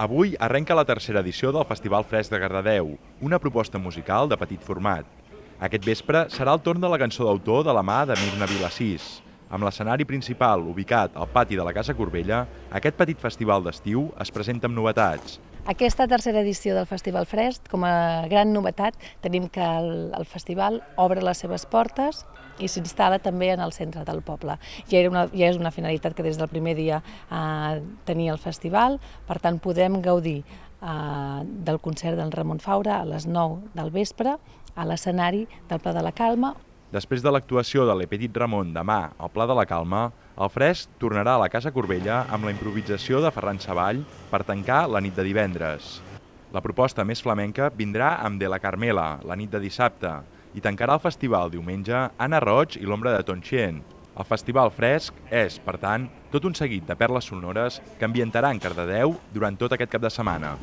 Avui arrenca la tercera edició del Festival Fresc de Gardadeu, una proposta musical de petit format. Aquest vespre serà el torn de la cançó d'autor de la mà de Mirna Vilassís. Amb l'escenari principal ubicat al pati de la Casa Corbella, aquest petit festival d'estiu es presenta amb novetats, aquesta tercera edició del Festival Fresc, com a gran novetat, tenim que el, el festival obre les seves portes i s'instal·la també en el centre del poble. Ja, era una, ja és una finalitat que des del primer dia eh, tenia el festival, per tant podem gaudir eh, del concert del Ramon Faura a les 9 del vespre a l'escenari del Pla de la Calma. Després de l'actuació de l'Epetit Ramon demà al Pla de la Calma, el fresc tornarà a la Casa Corbella amb la improvisació de Ferran Savall per tancar la nit de divendres. La proposta més flamenca vindrà amb De la Carmela, la nit de dissabte, i tancarà el festival diumenge Anna Roig i l'ombra de Tonxient. El Festival Fresc és, per tant, tot un seguit de perles sonores que ambientaran Cardedeu durant tot aquest cap de setmana.